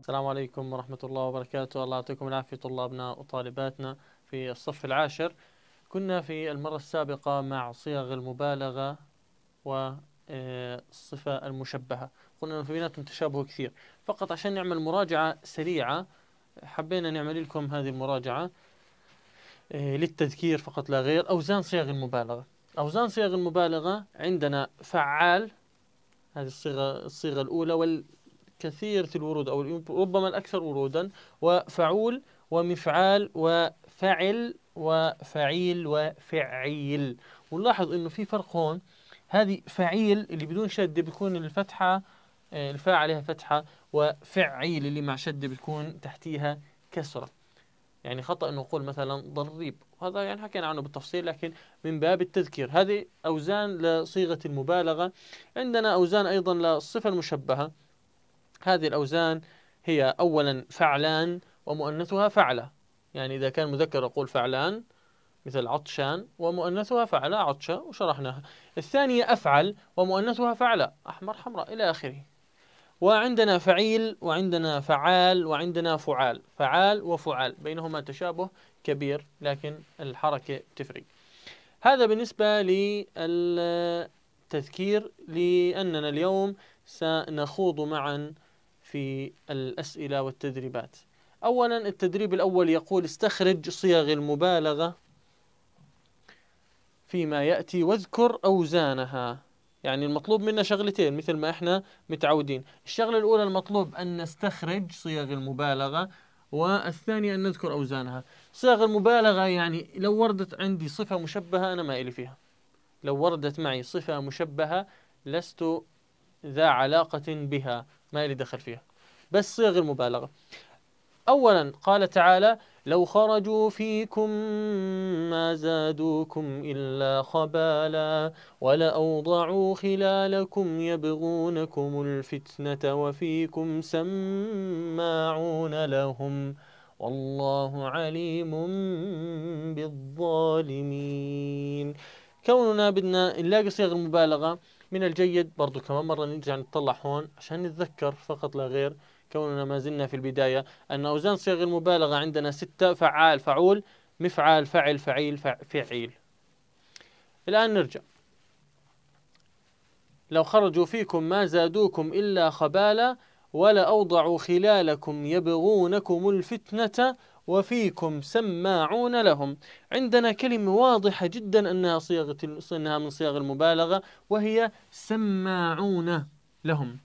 السلام عليكم ورحمة الله وبركاته الله يعطيكم العافية طلابنا وطالباتنا في الصف العاشر كنا في المرة السابقة مع صيغ المبالغة والصفة آه، المشبهة قلنا أنه في بيناتهم تشابه كثير فقط عشان نعمل مراجعة سريعة حبينا نعمل لكم هذه المراجعة آه، للتذكير فقط لا غير أوزان صيغ المبالغة أوزان صيغ المبالغة عندنا فعال هذه الصيغة الصيغة الأولى والكثيرة الورود أو ربما الأكثر ورودا وفعول ومفعال وفعل وفعيل وفعيل ونلاحظ انه في فرق هون هذه فعيل اللي بدون شده بيكون الفتحه آه، الفاء عليها فتحه وفعيل اللي مع شده بتكون تحتيها كسره يعني خطأ انه نقول مثلا ضريب وهذا يعني حكينا عنه بالتفصيل لكن من باب التذكير هذه أوزان لصيغة المبالغة عندنا أوزان أيضا للصفة المشبهة هذه الأوزان هي أولا فعلان ومؤنثها فعلة يعني إذا كان مذكر أقول فعلان مثل عطشان ومؤنثها فعلة عطشة وشرحناها الثانية أفعل ومؤنثها فعلة أحمر حمراء إلى آخره وعندنا فعيل وعندنا فعال وعندنا فعال فعال وفعال بينهما تشابه كبير لكن الحركة تفرق هذا بالنسبة للتذكير لأننا اليوم سنخوض معا في الأسئلة والتدريبات أولا التدريب الأول يقول استخرج صيغ المبالغة فيما يأتي واذكر أوزانها يعني المطلوب منا شغلتين مثل ما احنا متعودين الشغلة الأولى المطلوب أن نستخرج صيغ المبالغة والثانية أن نذكر أوزانها صيغ المبالغة يعني لو وردت عندي صفة مشبهة أنا ما إلي فيها لو وردت معي صفة مشبهة لست ذا علاقة بها ما إلي دخل فيها بس صيغ المبالغة أولا قال تعالى لو خرجوا فيكم ما زادوكم إلا خبالا ولأوضعوا خلالكم يبغونكم الفتنة وفيكم سماعون لهم والله عليم بالظالمين كوننا بدنا نلاقي صيغ المبالغة من الجيد برضو كمان مرة نرجع نطلع هون عشان نتذكر فقط لا غير كوننا ما زلنا في البداية أن أوزان صيغ المبالغة عندنا ستة فعال فعول مفعال فعل فعيل فعيل الآن نرجع لو خرجوا فيكم ما زادوكم إلا خبالا ولا أوضعوا خلالكم يبغونكم الفتنة وفيكم سماعون لهم عندنا كلمة واضحة جدا أنها, صيغة أنها من صيغ المبالغة وهي سماعون لهم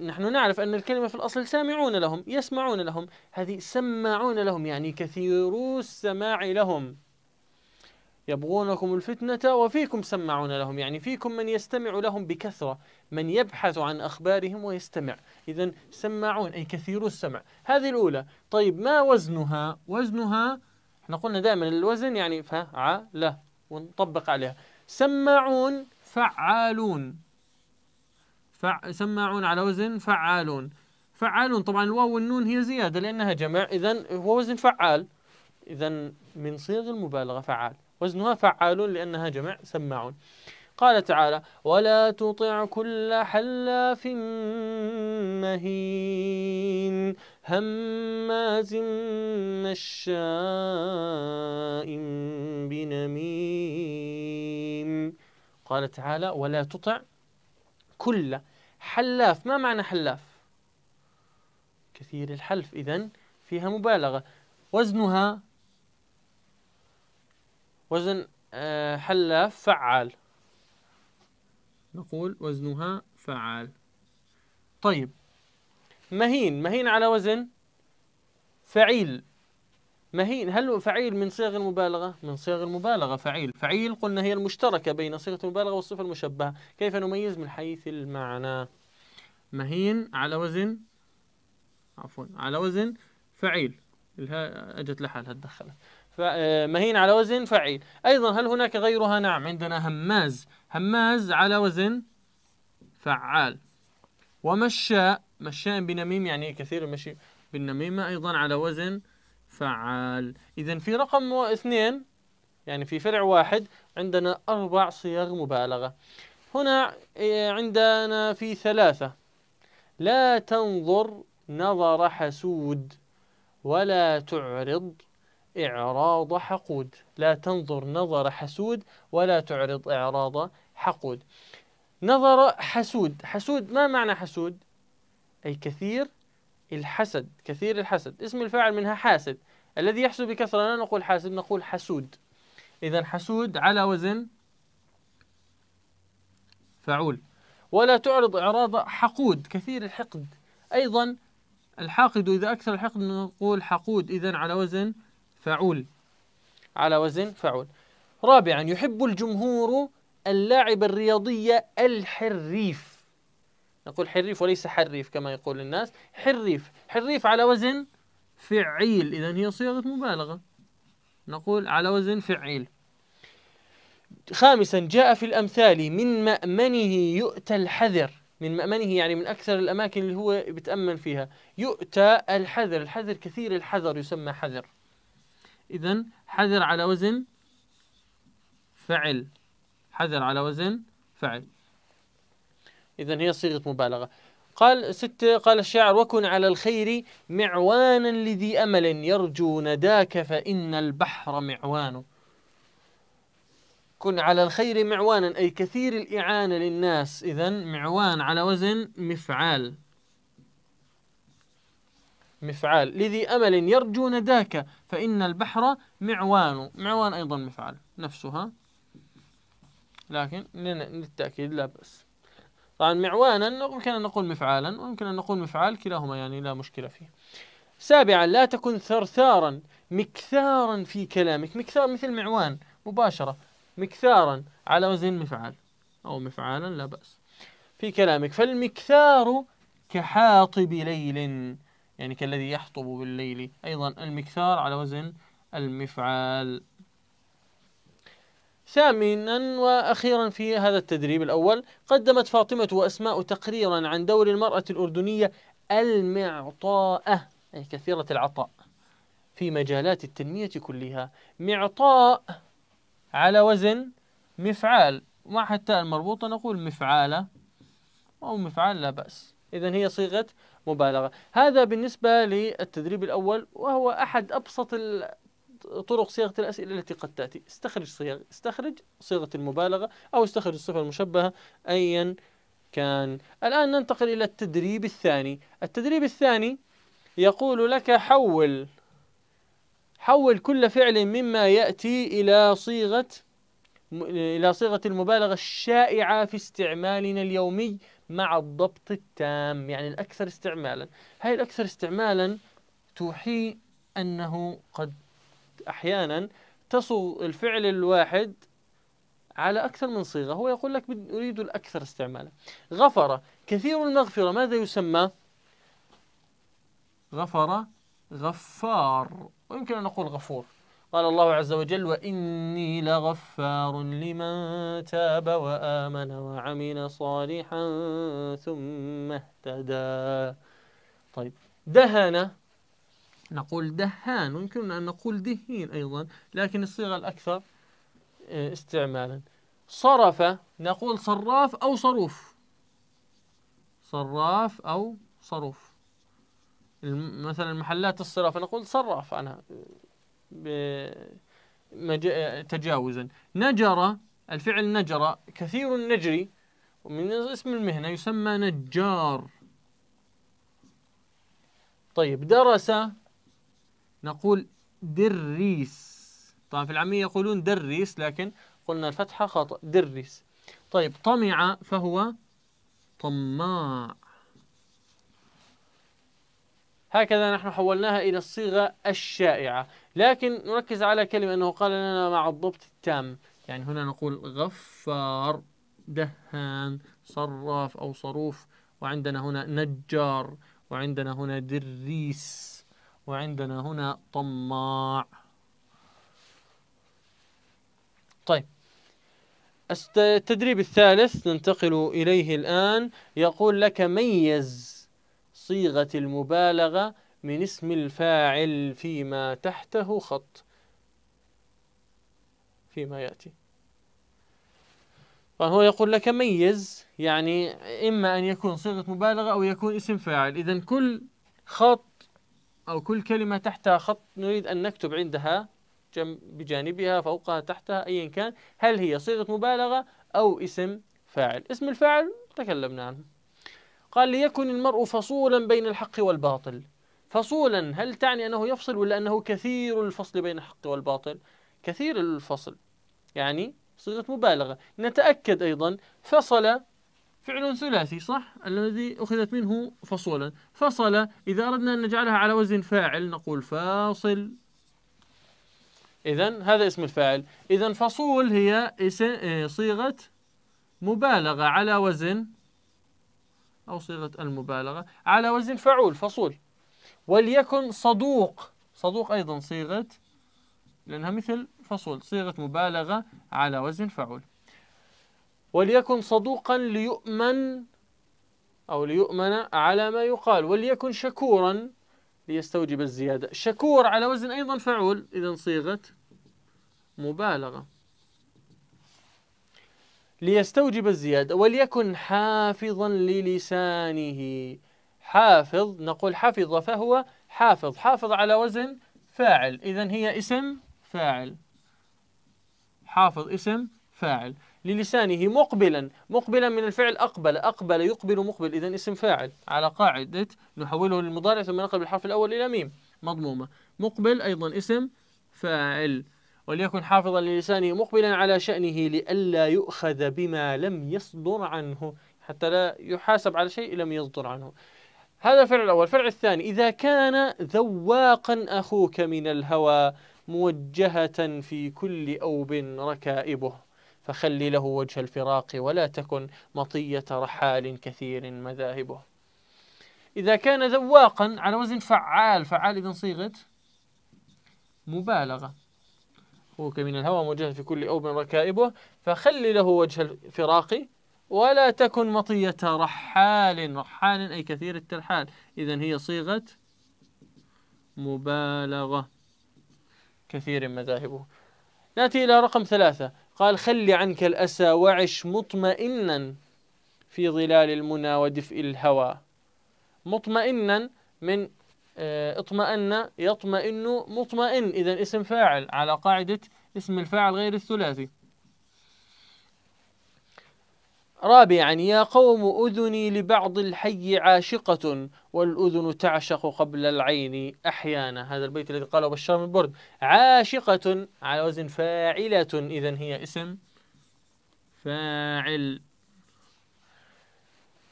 نحن نعرف أن الكلمة في الأصل سامعون لهم يسمعون لهم هذه سماعون لهم يعني كثيرو السماع لهم يبغونكم الفتنة وفيكم سماعون لهم يعني فيكم من يستمع لهم بكثرة من يبحث عن أخبارهم ويستمع إذا سماعون أي كثير السمع هذه الأولى طيب ما وزنها وزنها احنا قلنا دائما الوزن يعني فعلة ونطبق عليها سماعون فعالون فع... سماعون على وزن فعالون فعالون طبعا الواو والنون هي زيادة لأنها جمع إذا هو وزن فعال إذا من صيغ المبالغة فعال وزنها فعال لأنها جمع سماعون قال تعالى ولا تطع كل حلاف مهين هماز مشاء بنميم قال تعالى ولا تطع كل حلاف ما معنى حلاف كثير الحلف إذا فيها مبالغة وزنها وزن آه، حلاف فعال نقول وزنها فعال طيب مهين مهين على وزن فعيل مهين هل فعيل من صيغ المبالغة؟ من صيغ المبالغة فعيل فعيل قلنا هي المشتركة بين صيغة المبالغة والصفة المشبهة كيف نميز من حيث المعنى؟ مهين على وزن عفوا على وزن فعيل الها اجت لحالها تدخلت فمهين آه، على وزن فعيل ايضا هل هناك غيرها نعم عندنا هماز هماز على وزن فعال ومشاء مشاء بنميم يعني كثير المشي بالنميمة ايضا على وزن فعال إذا في رقم اثنين يعني في فرع واحد عندنا أربع صيغ مبالغة هنا إيه، عندنا في ثلاثة لا تنظر نظر حسود ولا تعرض إعراض حقود لا تنظر نظر حسود ولا تعرض إعراض حقود نظر حسود حسود ما معنى حسود؟ أي كثير الحسد كثير الحسد اسم الفاعل منها حاسد الذي يحسد بكثرة لا نقول حاسد نقول حسود إذا حسود على وزن فعول ولا تعرض إعراض حقود كثير الحقد أيضا الحاقد إذا أكثر الحقد نقول حقود إذا على وزن فعول على وزن فعول رابعا يحب الجمهور اللاعب الرياضي الحريف نقول حريف وليس حريف كما يقول الناس حريف حريف على وزن فعيل إذا هي صيغة مبالغة نقول على وزن فعيل خامسا جاء في الأمثال من مأمنه يؤتى الحذر من مأمنه يعني من أكثر الأماكن اللي هو بتأمن فيها يؤتى الحذر الحذر كثير الحذر يسمى حذر إذا حذر على وزن فعل حذر على وزن فعل إذا هي صيغة مبالغة قال ستة قال الشاعر وكن على الخير معوانا لذي أمل يرجو نداك فإن البحر معوان كن على الخير معوانا أي كثير الإعانة للناس إذا معوان على وزن مفعال مفعال لذي أمل يرجو نداك فإن البحر معوان معوان أيضا مفعال نفسها لكن للتأكيد لا بأس طبعا معوانا يمكن أن نقول مفعالا ويمكن أن نقول مفعال كلاهما يعني لا مشكلة فيه سابعا لا تكن ثرثارا مكثارا في كلامك مكثار مثل معوان مباشرة مكثارا على وزن مفعال أو مفعالا لا بأس في كلامك فالمكثار كحاطب ليل يعني كالذي يحطب بالليل أيضا المكثار على وزن المفعال ثامنا واخيرا في هذا التدريب الاول قدمت فاطمه واسماء تقريرا عن دور المراه الاردنيه المعطاءه اي كثيره العطاء في مجالات التنميه كلها معطاء على وزن مفعال مع حتى المربوطه نقول مفعاله او مفعال لا باس اذا هي صيغه مبالغه هذا بالنسبه للتدريب الاول وهو احد ابسط طرق صياغة الأسئلة التي قد تأتي استخرج صياغ استخرج صيغة المبالغة أو استخرج الصفة المشبهة أيا كان الآن ننتقل إلى التدريب الثاني التدريب الثاني يقول لك حول حول كل فعل مما يأتي إلى صيغة إلى صيغة المبالغة الشائعة في استعمالنا اليومي مع الضبط التام يعني الأكثر استعمالا هاي الأكثر استعمالا توحي أنه قد أحيانا تصو الفعل الواحد على أكثر من صيغة هو يقول لك أريد الأكثر استعمالا غفر كثير المغفرة ماذا يسمى؟ غفر غفار ويمكن أن نقول غفور قال الله عز وجل وإني لغفار لمن تاب وآمن وعمل صالحا ثم اهتدى طيب دهن نقول دهان ويمكننا أن نقول دهين أيضا لكن الصيغة الأكثر آه، استعمالا صرف نقول صراف أو صروف صراف أو صروف مثلا محلات الصرافة نقول صراف أنا آه، آه، تجاوزا نجر الفعل نجر كثير النجري ومن اسم المهنة يسمى نجار طيب درس نقول دريس طبعا في العامية يقولون دريس لكن قلنا الفتحة خطأ دريس طيب طمع فهو طماع هكذا نحن حولناها إلى الصيغة الشائعة لكن نركز على كلمة أنه قال لنا مع الضبط التام يعني هنا نقول غفار دهان صراف أو صروف وعندنا هنا نجار وعندنا هنا دريس وعندنا هنا طماع طيب التدريب الثالث ننتقل إليه الآن يقول لك ميز صيغة المبالغة من اسم الفاعل فيما تحته خط فيما يأتي فهو يقول لك ميز يعني إما أن يكون صيغة مبالغة أو يكون اسم فاعل إذا كل خط أو كل كلمة تحتها خط نريد أن نكتب عندها بجانبها فوقها تحتها أيا كان هل هي صيغة مبالغة أو اسم فاعل اسم الفاعل تكلمنا عنه قال ليكن المرء فصولا بين الحق والباطل فصولا هل تعني أنه يفصل ولا أنه كثير الفصل بين الحق والباطل كثير الفصل يعني صيغة مبالغة نتأكد أيضا فصل فعل ثلاثي صح الذي أخذت منه فصولا فصل إذا أردنا أن نجعلها على وزن فاعل نقول فاصل إذا هذا اسم الفاعل إذا فصول هي آه، صيغة مبالغة على وزن أو صيغة المبالغة على وزن فعول فصول وليكن صدوق صدوق أيضا صيغة لأنها مثل فصول صيغة مبالغة على وزن فعول وليكن صدوقا ليؤمن أو ليؤمن على ما يقال وليكن شكورا ليستوجب الزيادة شكور على وزن أيضا فعول إذا صيغة مبالغة ليستوجب الزيادة وليكن حافظا للسانه حافظ نقول حفظ فهو حافظ حافظ على وزن فاعل إذا هي اسم فاعل حافظ اسم فاعل للسانه مقبلا مقبلا من الفعل أقبل أقبل يقبل مقبل إذا اسم فاعل على قاعدة نحوله للمضارع ثم نقل بالحرف الأول إلى ميم مضمومة مقبل أيضا اسم فاعل وليكن حافظا للسانه مقبلا على شأنه لئلا يؤخذ بما لم يصدر عنه حتى لا يحاسب على شيء لم يصدر عنه هذا الفعل الأول الفعل الثاني إذا كان ذواقا أخوك من الهوى موجهة في كل أوب ركائبه فخلي له وجه الفراق ولا تكن مطية رحال كثير مذاهبه إذا كان ذواقا على وزن فعال فعال إذا صيغة مبالغة هو كمن الهوى موجه في كل أوب ركائبه فخلي له وجه الفراق ولا تكن مطية رحال رحال أي كثير الترحال إذا هي صيغة مبالغة كثير مذاهبه نأتي إلى رقم ثلاثة قال خل عنك الأسى وعش مطمئنا في ظلال المنى ودفء الهوى مطمئنا من آه، اطمئن يطمئن مطمئن إذا اسم فاعل على قاعدة اسم الفاعل غير الثلاثي رابعا يا قوم أذني لبعض الحي عاشقة والأذن تعشق قبل العين أحيانا هذا البيت الذي قاله بشار من برد عاشقة على وزن فاعلة إذا هي اسم فاعل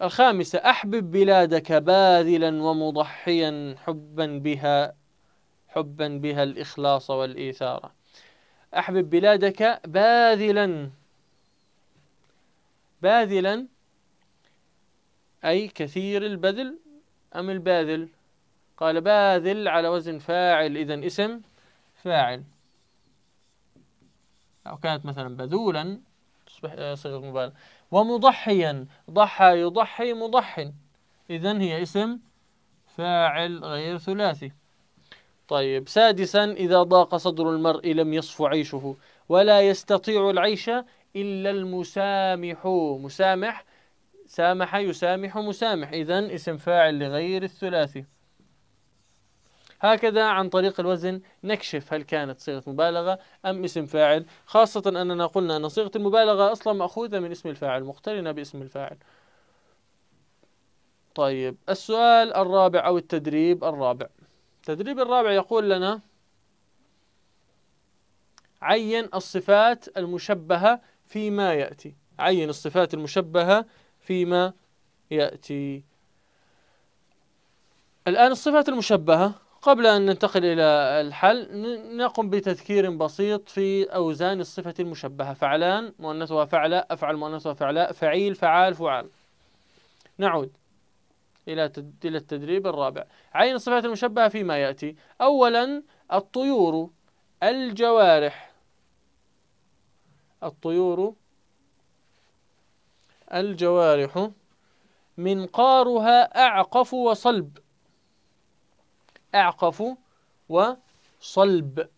الخامسة أحبب بلادك باذلا ومضحيا حبا بها حبا بها الإخلاص والإيثار أحبب بلادك باذلا باذلا أي كثير البذل أم الباذل قال باذل على وزن فاعل إذا اسم فاعل أو كانت مثلا بذولا تصبح آه، صيغة مبالغة ومضحيا ضحى يضحي مضح إذا هي اسم فاعل غير ثلاثي طيب سادسا إذا ضاق صدر المرء لم يصف عيشه ولا يستطيع العيش إلا المسامح مسامح سامح يسامح مسامح إذا اسم فاعل لغير الثلاثي هكذا عن طريق الوزن نكشف هل كانت صيغة مبالغة أم اسم فاعل خاصة أننا قلنا أن صيغة المبالغة أصلا مأخوذة من اسم الفاعل مقترنة باسم الفاعل طيب السؤال الرابع أو التدريب الرابع التدريب الرابع يقول لنا عين الصفات المشبهة فيما يأتي عين الصفات المشبهة فيما يأتي الآن الصفات المشبهة قبل أن ننتقل إلى الحل نقوم بتذكير بسيط في أوزان الصفة المشبهة فعلان مؤنثها فعلاء أفعل مؤنثها فعلاء فعيل فعال فعال نعود إلى إلى التدريب الرابع عين الصفات المشبهة فيما يأتي أولا الطيور الجوارح الطيور الجوارح منقارها أعقف وصلب أعقف وصلب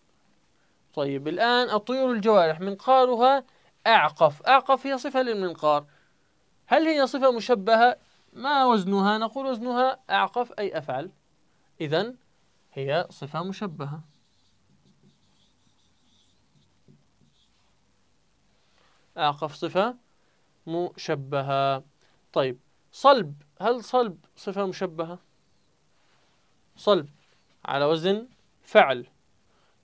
طيب الآن الطيور الجوارح منقارها أعقف أعقف هي صفة للمنقار هل هي صفة مشبهة ما وزنها نقول وزنها أعقف أي أفعل إذا هي صفة مشبهة أعقف صفة مشبهة طيب صلب هل صلب صفة مشبهة صلب على وزن فعل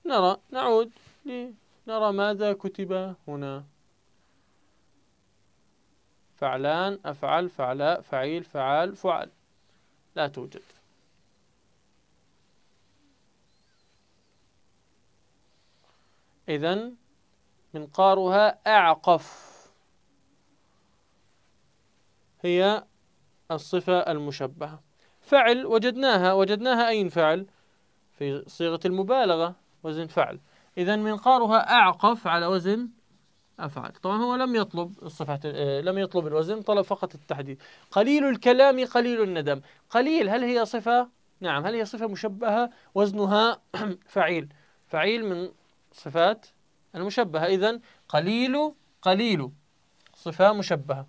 نرى نعود لنرى ماذا كتب هنا فعلان أفعل فعلاء فعيل فعال فعل لا توجد إذا منقارها أعقف هي الصفة المشبهة فعل وجدناها وجدناها أين فعل في صيغة المبالغة وزن فعل إذا منقارها أعقف على وزن أفعل طبعا هو لم يطلب الصفة آه، لم يطلب الوزن طلب فقط التحديد قليل الكلام قليل الندم قليل هل هي صفة نعم هل هي صفة مشبهة وزنها فعيل فعيل من صفات المشبهة إذا قليل قليل صفة مشبهة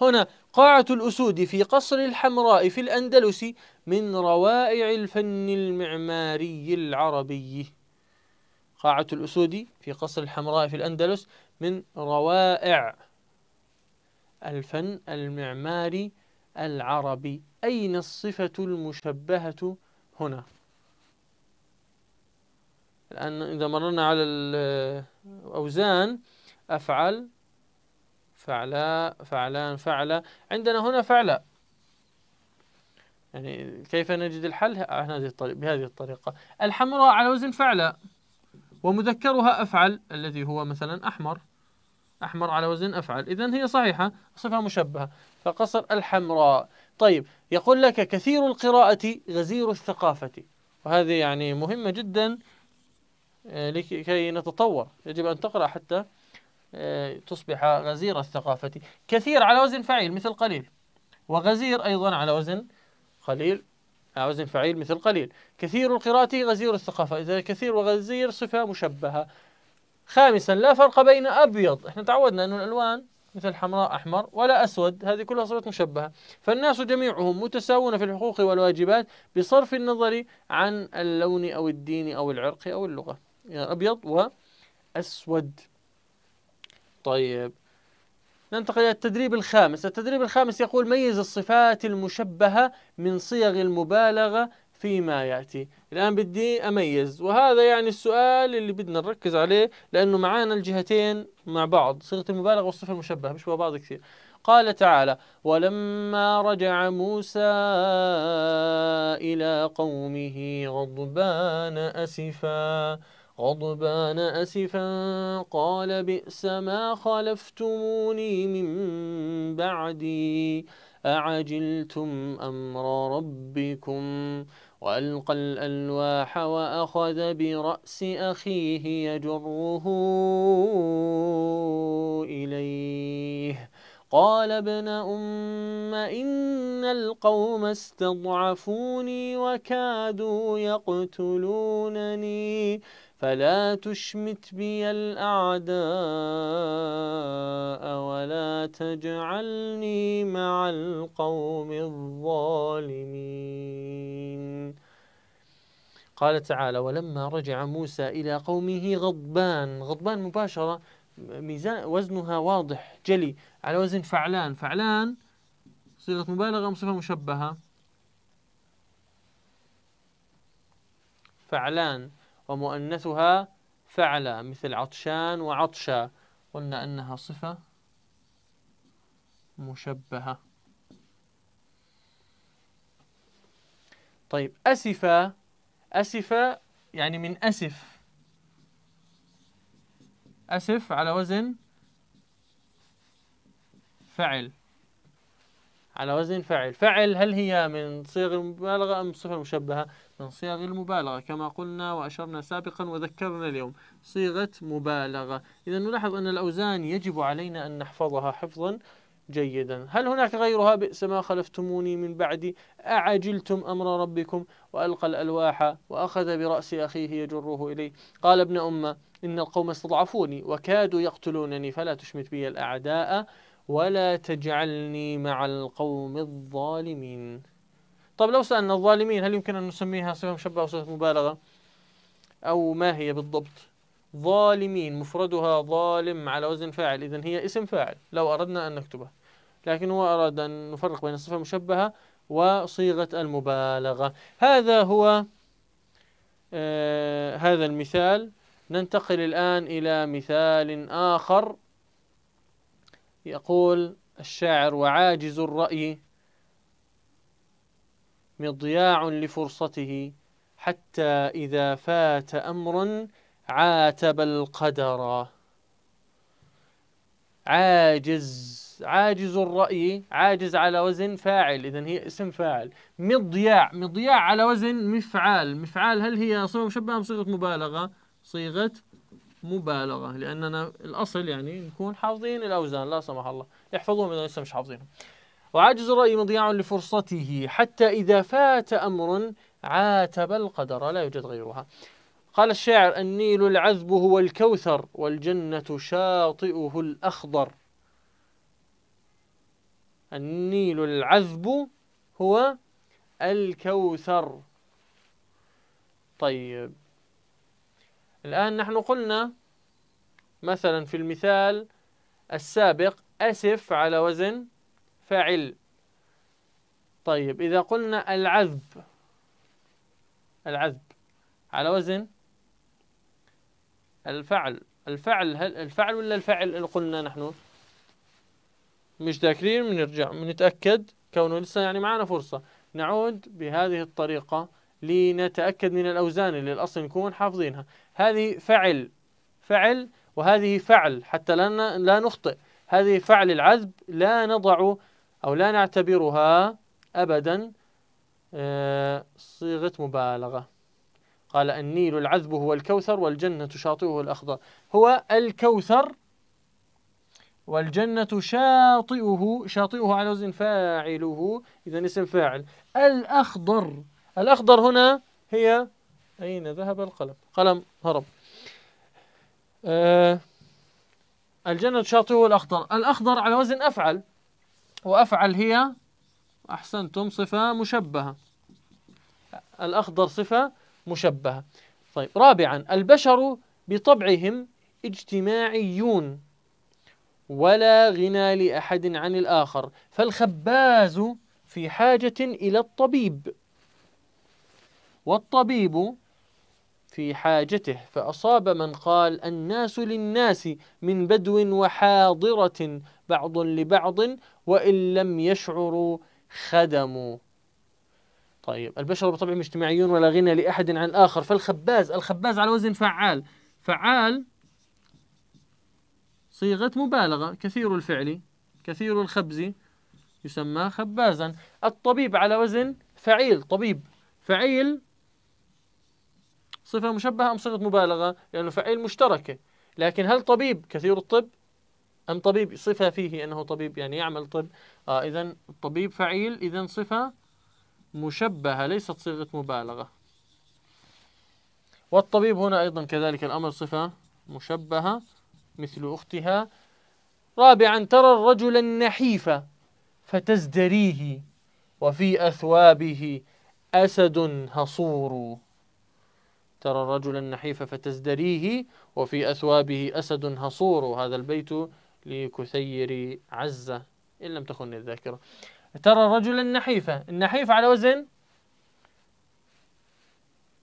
هنا قاعة الأسود في قصر الحمراء في الأندلس من روائع الفن المعماري العربي قاعة الأسود في قصر الحمراء في الأندلس من روائع الفن المعماري العربي أين الصفة المشبهة هنا؟ الآن إذا مررنا على الأوزان أفعل فعلاء فعلان فعلا عندنا هنا فعلا يعني كيف نجد الحل هذه الطريقة بهذه الطريقة الحمراء على وزن فعلا ومذكرها أفعل الذي هو مثلا أحمر أحمر على وزن أفعل إذا هي صحيحة صفة مشبهة فقصر الحمراء طيب يقول لك كثير القراءة غزير الثقافة وهذه يعني مهمة جدا آه، لكي نتطور يجب أن تقرأ حتى آه، تصبح غزير الثقافة كثير على وزن فعيل مثل قليل وغزير أيضا على وزن قليل على وزن فعيل مثل قليل كثير القراءة غزير الثقافة إذا كثير وغزير صفة مشبهة خامسا لا فرق بين أبيض احنا تعودنا أن الألوان مثل حمراء أحمر ولا أسود هذه كلها صفات مشبهة فالناس جميعهم متساوون في الحقوق والواجبات بصرف النظر عن اللون أو الدين أو العرق أو اللغة يعني أبيض وأسود طيب ننتقل إلى التدريب الخامس التدريب الخامس يقول ميز الصفات المشبهة من صيغ المبالغة فيما يأتي الآن بدي أميز وهذا يعني السؤال اللي بدنا نركز عليه لأنه معانا الجهتين مع بعض صيغة المبالغة والصفة المشبهة مش بعض كثير قال تعالى ولما رجع موسى إلى قومه غضبان أسفاً غضبان أسفا قال بئس ما خلفتموني من بعدي أعجلتم أمر ربكم وألقى الألواح وأخذ برأس أخيه يجره إليه قال ابن أم إن القوم استضعفوني وكادوا يقتلونني فلا تشمت بي الأعداء ولا تجعلني مع القوم الظالمين قال تعالى ولما رجع موسى إلى قومه غضبان غضبان مباشرة ميزان وزنها واضح جلي على وزن فعلان فعلان صيغة مبالغة أم صفة مشبهة فعلان ومؤنثها فعلى مثل عطشان وعطشا قلنا أنها صفة مشبهة طيب أسفة أسفة يعني من أسف أسف على وزن فعل على وزن فعل فعل هل هي من صيغ المبالغة أم صفة مشبهة من صيغ المبالغة كما قلنا وأشرنا سابقا وذكرنا اليوم صيغة مبالغة إذا نلاحظ أن الأوزان يجب علينا أن نحفظها حفظا جيدا هل هناك غيرها بئس ما خلفتموني من بعدي أعجلتم أمر ربكم وألقى الألواح وأخذ برأس أخيه يجره إليه قال ابن أمة إن القوم استضعفوني وكادوا يقتلونني فلا تشمت بي الأعداء ولا تجعلني مع القوم الظالمين طب لو سألنا الظالمين هل يمكن أن نسميها صفة مشبهة وصفة مبالغة أو ما هي بالضبط ظالمين مفردها ظالم على وزن فاعل إذا هي اسم فاعل لو أردنا أن نكتبه لكن هو أراد أن نفرق بين الصفة المشبهة وصيغة المبالغة هذا هو آه هذا المثال ننتقل الآن إلى مثال آخر يقول الشاعر وعاجز الرأي مضياع لفرصته حتى إذا فات أمر عاتب القدر عاجز عاجز الرأي عاجز على وزن فاعل إذا هي اسم فاعل مضياع مضياع على وزن مفعال مفعال هل هي صيغة مشبهة أم صيغة مبالغة صيغة مبالغه لاننا الاصل يعني نكون حافظين الاوزان لا سمح الله يحفظوهم اذا لسه مش حافظينهم وعاجز الراي مضياع لفرصته حتى اذا فات امر عاتب القدر لا يوجد غيرها قال الشاعر النيل العذب هو الكوثر والجنة شاطئه الأخضر النيل العذب هو الكوثر طيب الآن نحن قلنا مثلا في المثال السابق أسف على وزن فعل طيب إذا قلنا العذب العذب على وزن الفعل الفعل هل الفعل ولا الفعل اللي قلنا نحن مش ذاكرين بنرجع بنتأكد كونه لسه يعني معنا فرصة نعود بهذه الطريقة لنتأكد من الأوزان اللي الأصل نكون حافظينها هذه فعل فعل وهذه فعل حتى لا لا نخطئ هذه فعل العذب لا نضع أو لا نعتبرها أبدا آه، صيغة مبالغة قال النيل العذب هو الكوثر والجنة شاطئه الأخضر هو الكوثر والجنة شاطئه شاطئه على وزن فاعله إذا اسم فاعل الأخضر الأخضر هنا هي أين ذهب القلم قلم هرب آه الجنة هو الأخضر الأخضر على وزن أفعل وأفعل هي أحسنتم صفة مشبهة الأخضر صفة مشبهة طيب رابعا البشر بطبعهم اجتماعيون ولا غنى لأحد عن الآخر فالخباز في حاجة إلى الطبيب والطبيب في حاجته فأصاب من قال الناس للناس من بدو وحاضرة بعض لبعض وإن لم يشعروا خدموا طيب البشر بطبعهم اجتماعيون ولا غنى لأحد عن الآخر فالخباز الخباز على وزن فعال فعال صيغة مبالغة كثير الفعل كثير الخبز يسمى خبازا الطبيب على وزن فعيل طبيب فعيل صفة مشبهة أم صيغة مبالغة لأنه فعيل مشتركة لكن هل طبيب كثير الطب أم طبيب صفة فيه أنه طبيب يعني يعمل طب آه إذا الطبيب فعيل إذا صفة مشبهة ليست صيغة مبالغة والطبيب هنا أيضا كذلك الأمر صفة مشبهة مثل أختها رابعا ترى الرجل النحيف فتزدريه وفي أثوابه أسد هصور ترى الرجل النحيف فتزدريه وفي أثوابه أسد هصور هذا البيت لكثير عزة إن لم تخن الذاكرة ترى الرجل النحيف النحيف على وزن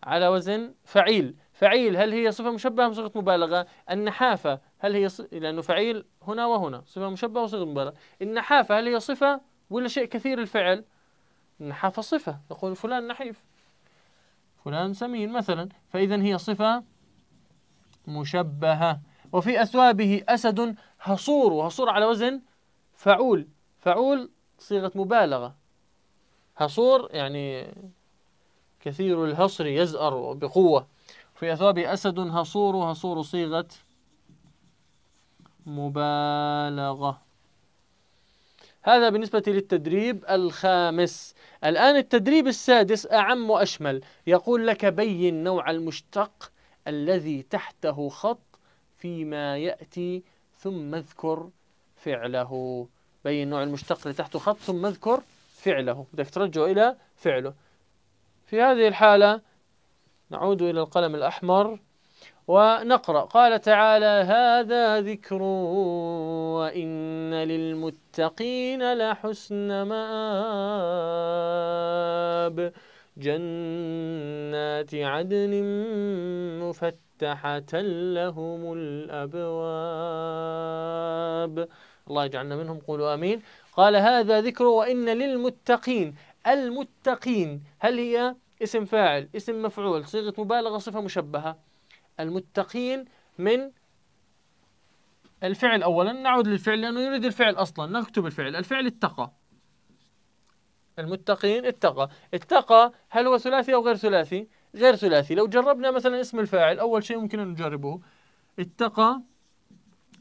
على وزن فعيل فعيل هل هي صفة مشبهة أم صفة مبالغة النحافة هل هي ص... لأنه فعيل هنا وهنا صفة مشبهة وصفة مبالغة النحافة هل هي صفة ولا شيء كثير الفعل النحافة صفة يقول فلان نحيف فلان سمين مثلا فإذا هي صفة مشبهة وفي أثوابه أسد هصور وهصور على وزن فعول فعول صيغة مبالغة هصور يعني كثير الهصر يزأر بقوة في أثوابه أسد هصور هصور صيغة مبالغة هذا بالنسبة للتدريب الخامس الآن التدريب السادس أعم وأشمل يقول لك بين نوع المشتق الذي تحته خط فيما يأتي ثم اذكر فعله بين نوع المشتق اللي تحته خط ثم اذكر فعله بدك ترجعه إلى فعله في هذه الحالة نعود إلى القلم الأحمر ونقرأ قال تعالى هذا ذكر وإن للمتقين لحسن مآب جنات عدن مفتحة لهم الأبواب الله يجعلنا منهم قولوا آمين قال هذا ذكر وإن للمتقين المتقين هل هي اسم فاعل اسم مفعول صيغة مبالغة صفة مشبهة المتقين من الفعل أولا نعود للفعل لأنه يريد الفعل أصلا نكتب الفعل الفعل اتقى المتقين اتقى اتقى هل هو ثلاثي أو غير ثلاثي غير ثلاثي لو جربنا مثلا اسم الفاعل أول شيء ممكن أن نجربه اتقى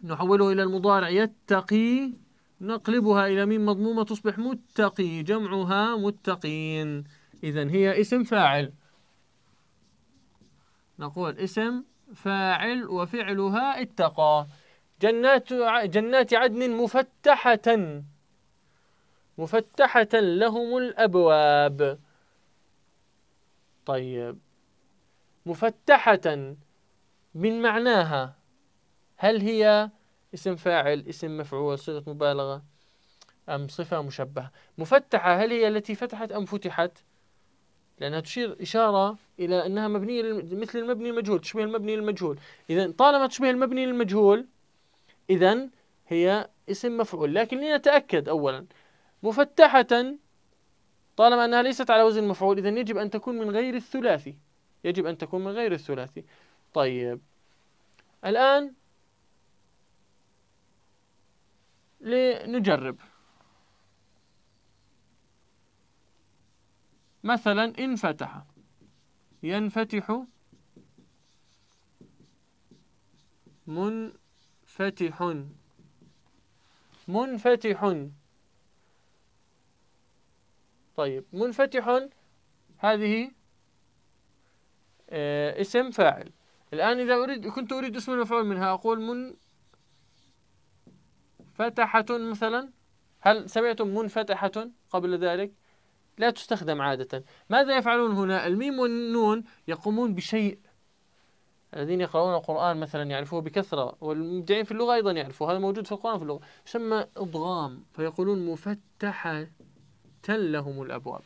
نحوله إلى المضارع يتقي نقلبها إلى ميم مضمومة تصبح متقي جمعها متقين إذا هي اسم فاعل نقول اسم فاعل وفعلها اتقى جنات جنات عدن مفتحة مفتحة لهم الأبواب طيب مفتحة من معناها هل هي اسم فاعل اسم مفعول صيغة مبالغة أم صفة مشبهة مفتحة هل هي التي فتحت أم فتحت لأنها تشير إشارة إلى أنها مبنية مثل المبني المجهول تشبه المبني المجهول إذا طالما تشبه المبني المجهول إذا هي اسم مفعول لكن لنتأكد أولا مفتحة طالما أنها ليست على وزن مفعول إذا يجب أن تكون من غير الثلاثي يجب أن تكون من غير الثلاثي طيب الآن لنجرب مثلا انفتح ينفتح منفتح منفتح طيب منفتح هذه آه اسم فاعل الآن إذا أريد كنت أريد اسم المفعول منها أقول من فتحة مثلا هل سمعتم منفتحة قبل ذلك لا تستخدم عادة ماذا يفعلون هنا الميم والنون يقومون بشيء الذين يقرؤون القرآن مثلا يعرفوه بكثرة والمبدعين في اللغة أيضا يعرفوه هذا موجود في القرآن في اللغة يسمى إضغام فيقولون مفتحة لهم الأبواب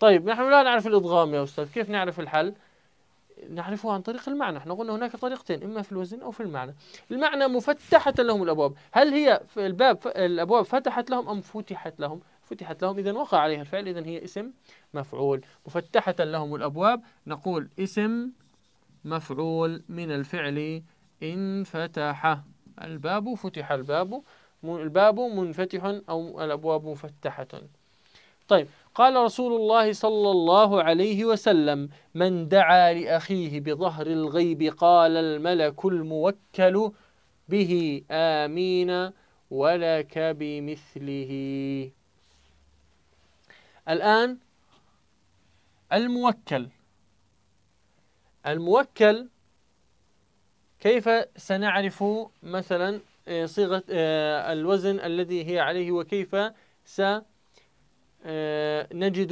طيب نحن لا نعرف الإضغام يا أستاذ كيف نعرف الحل نعرفه عن طريق المعنى احنا قلنا هناك طريقتين إما في الوزن أو في المعنى المعنى مفتحة لهم الأبواب هل هي الباب الأبواب فتحت لهم أم فتحت لهم فتحت لهم إذا وقع عليها الفعل إذا هي اسم مفعول مفتحة لهم الأبواب نقول اسم مفعول من الفعل إن فتح الباب فتح الباب الباب منفتح أو الأبواب مفتحة طيب قال رسول الله صلى الله عليه وسلم من دعا لأخيه بظهر الغيب قال الملك الموكل به آمين ولك بمثله الآن الموكل الموكل كيف سنعرف مثلا آه، صيغة آه، الوزن الذي هي عليه وكيف سنجد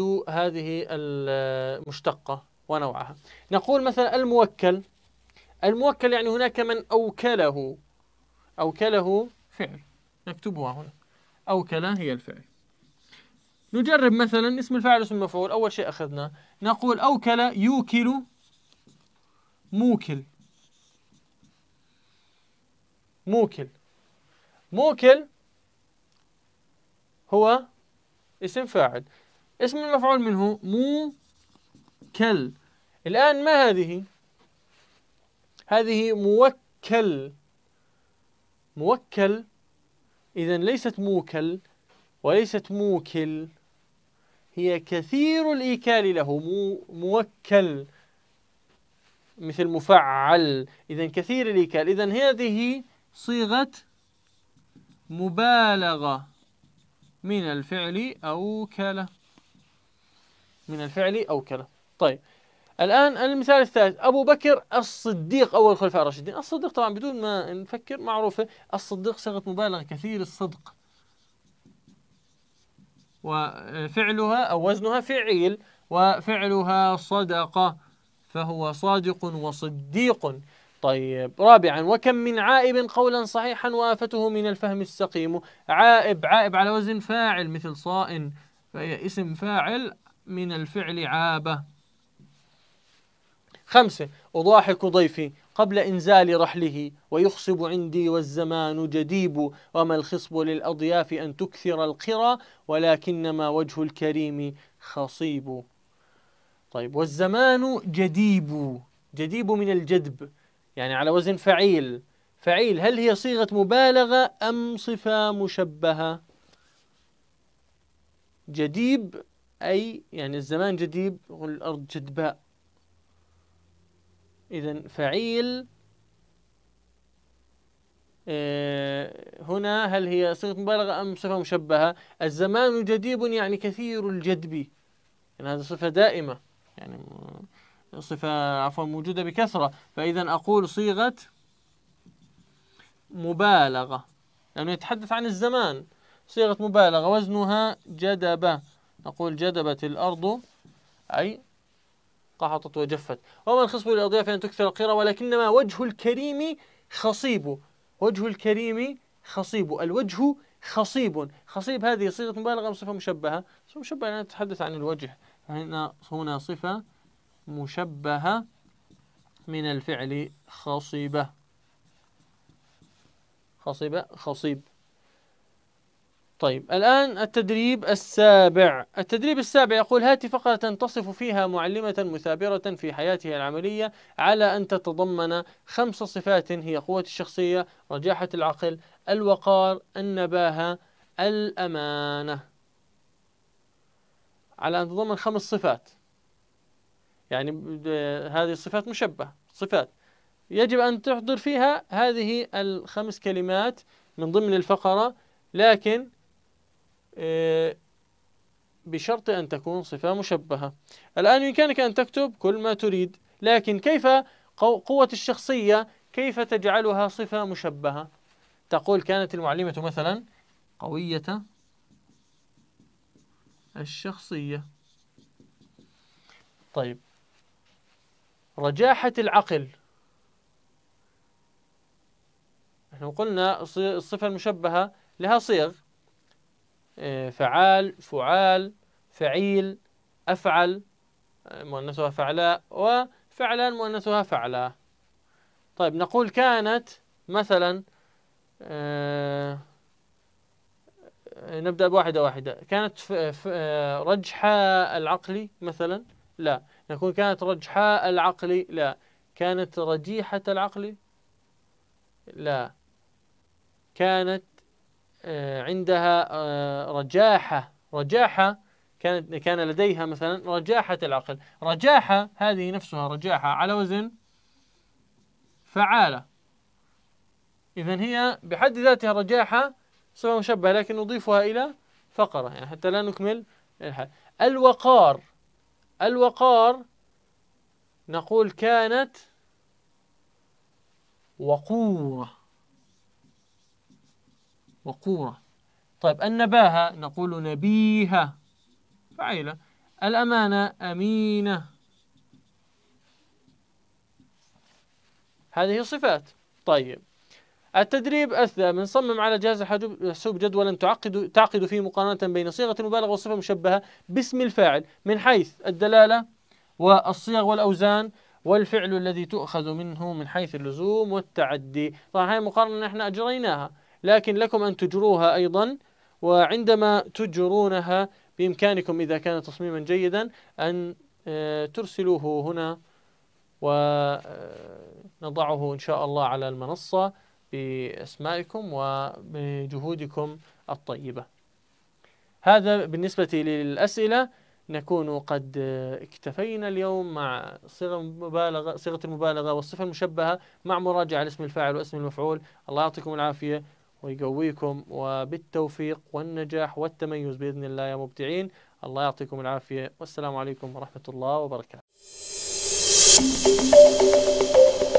آه، هذه المشتقة ونوعها نقول مثلا الموكل الموكل يعني هناك من أوكله أوكله فعل نكتبها هنا أوكل هي الفعل نجرب مثلا اسم الفاعل واسم المفعول أول شيء أخذنا نقول أوكل يوكل موكل موكل موكل هو اسم فاعل اسم المفعول منه موكل الآن ما هذه هذه موكل موكل إذا ليست موكل وليست موكل هي كثير الإيكال له موكل مثل مفعل إذا كثير الإيكال إذا هذه صيغة مبالغة من الفعل أوكل من الفعل أوكل طيب الآن المثال الثالث أبو بكر الصديق أول خلفاء الراشدين الصديق طبعا بدون ما نفكر معروفة الصديق صيغة مبالغة كثير الصدق وفعلها أو وزنها فعيل وفعلها صدقة فهو صادق وصديق طيب رابعا وكم من عائب قولا صحيحا وافته من الفهم السقيم عائب عائب على وزن فاعل مثل صائن فهي اسم فاعل من الفعل عابة خمسة أضاحك ضيفي قبل إنزال رحله ويخصب عندي والزمان جديب وما الخصب للأضياف أن تكثر القرى ولكنما وجه الكريم خصيب طيب والزمان جديب جديب من الجدب يعني على وزن فعيل فعيل هل هي صيغة مبالغة أم صفة مشبهة جديب أي يعني الزمان جديب والأرض جدباء إذا فعيل آه، هنا هل هي صيغة مبالغة أم صفة مشبهة الزمان جديب يعني كثير الجدب يعني هذا صفة دائمة يعني صفة عفوا موجودة بكثرة فإذا أقول صيغة مبالغة لأنه يعني يتحدث عن الزمان صيغة مبالغة وزنها جدبة نقول جدبت الأرض أي قحطت وجفت وما الخصب للأضياف أن تكثر القيرة ولكنما وجه الكريم خصيب وجه الكريم خصيب الوجه خصيب خصيب هذه صيغة مبالغة صفة مشبهة صفة مشبهة تتحدث عن الوجه هنا هنا صفة مشبهة من الفعل خصيبة خصيبة خصيب طيب الآن التدريب السابع التدريب السابع يقول هات فقرة تصف فيها معلمة مثابرة في حياتها العملية على أن تتضمن خمس صفات هي قوة الشخصية رجاحة العقل الوقار النباهة الأمانة على أن تتضمن خمس صفات يعني هذه الصفات مشبهة صفات يجب أن تحضر فيها هذه الخمس كلمات من ضمن الفقرة لكن آه، بشرط أن تكون صفة مشبهة الآن بإمكانك أن تكتب كل ما تريد لكن كيف قوة الشخصية كيف تجعلها صفة مشبهة تقول كانت المعلمة مثلا قوية الشخصية طيب رجاحة العقل نحن قلنا الصفة المشبهة لها صيغ آه، فعال فعال فعيل أفعل آه، مؤنثها فعلاء وفعلا مؤنثها فعلاء طيب نقول كانت مثلا آه، نبدأ بواحدة واحدة كانت رجحاء العقل مثلا لا نقول كانت رجحاء العقل لا كانت رجيحة العقل لا كانت آه، عندها آه، رجاحة رجاحة كانت كان لديها مثلا رجاحة العقل رجاحة هذه نفسها رجاحة على وزن فعالة إذا هي بحد ذاتها رجاحة صفة مشبهة لكن نضيفها إلى فقرة يعني حتى لا نكمل الحال الوقار الوقار نقول كانت وقورة وقورة طيب النباهة نقول نبيهة فعيلة الأمانة أمينة هذه صفات طيب التدريب الثامن صمم على جهاز حاسوب جدولا تعقد تعقد فيه مقارنة بين صيغة المبالغة وصفة مشبهة باسم الفاعل من حيث الدلالة والصيغ والأوزان والفعل الذي تؤخذ منه من حيث اللزوم والتعدي طبعا هاي مقارنة نحن أجريناها لكن لكم أن تجروها أيضا وعندما تجرونها بإمكانكم إذا كان تصميما جيدا أن آه، ترسلوه هنا ونضعه آه، إن شاء الله على المنصة بأسمائكم وبجهودكم الطيبة هذا بالنسبة للأسئلة نكون قد آه، اكتفينا اليوم مع صيغة المبالغة صيغة المبالغة والصفة المشبهة مع مراجعة اسم الفاعل واسم المفعول الله يعطيكم العافية ويقويكم وبالتوفيق والنجاح والتميز بإذن الله يا مبدعين الله يعطيكم العافية والسلام عليكم ورحمة الله وبركاته